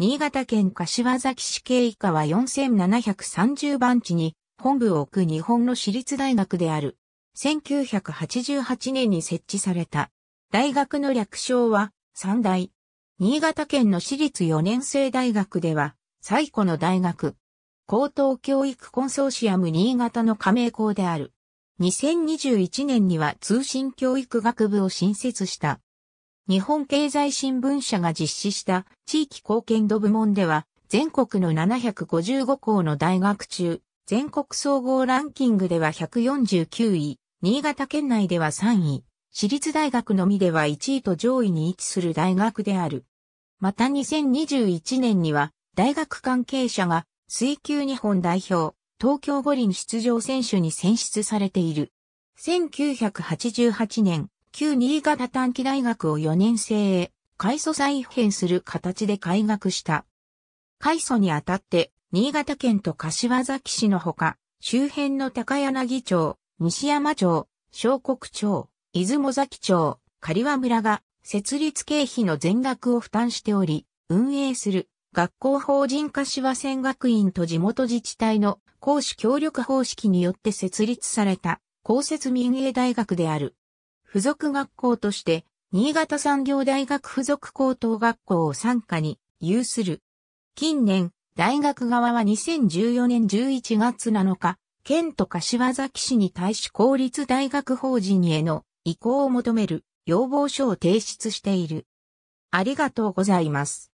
新潟県柏崎市経以下は4730番地に本部を置く日本の私立大学である。1988年に設置された。大学の略称は三大。新潟県の私立4年生大学では最古の大学。高等教育コンソーシアム新潟の加盟校である。2021年には通信教育学部を新設した。日本経済新聞社が実施した地域貢献度部門では、全国の755校の大学中、全国総合ランキングでは149位、新潟県内では3位、私立大学のみでは1位と上位に位置する大学である。また2021年には、大学関係者が、水球日本代表、東京五輪出場選手に選出されている。1988年、旧新潟短期大学を4年生へ、開祖再編する形で開学した。開祖にあたって、新潟県と柏崎市のほか、周辺の高柳町、西山町、小国町、出雲崎町、刈羽村が設立経費の全額を負担しており、運営する学校法人柏専学院と地元自治体の講師協力方式によって設立された公設民営大学である。付属学校として、新潟産業大学付属高等学校を参加に有する。近年、大学側は2014年11月7日、県と柏崎市に対し公立大学法人への移行を求める要望書を提出している。ありがとうございます。